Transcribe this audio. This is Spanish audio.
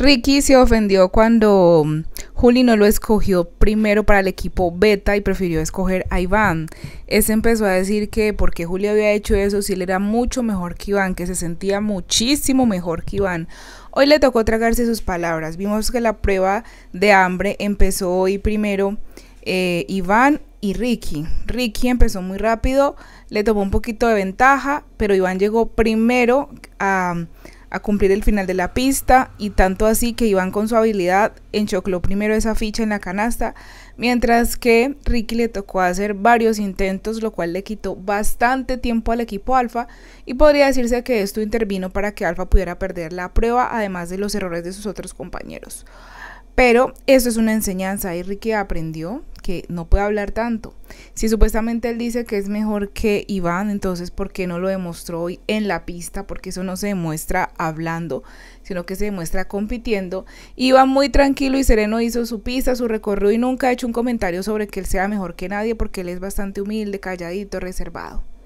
Ricky se ofendió cuando mm, Juli no lo escogió primero para el equipo beta y prefirió escoger a Iván. Él empezó a decir que porque Juli había hecho eso, si él era mucho mejor que Iván, que se sentía muchísimo mejor que Iván. Hoy le tocó tragarse sus palabras. Vimos que la prueba de hambre empezó hoy primero eh, Iván y Ricky. Ricky empezó muy rápido, le tomó un poquito de ventaja, pero Iván llegó primero a a cumplir el final de la pista y tanto así que Iván con su habilidad enchocló primero esa ficha en la canasta, mientras que Ricky le tocó hacer varios intentos, lo cual le quitó bastante tiempo al equipo Alfa y podría decirse que esto intervino para que Alfa pudiera perder la prueba, además de los errores de sus otros compañeros. Pero eso es una enseñanza y Ricky aprendió que no puede hablar tanto. Si supuestamente él dice que es mejor que Iván, entonces ¿por qué no lo demostró hoy en la pista? Porque eso no se demuestra hablando, sino que se demuestra compitiendo. Iván muy tranquilo y sereno hizo su pista, su recorrido y nunca ha hecho un comentario sobre que él sea mejor que nadie porque él es bastante humilde, calladito, reservado.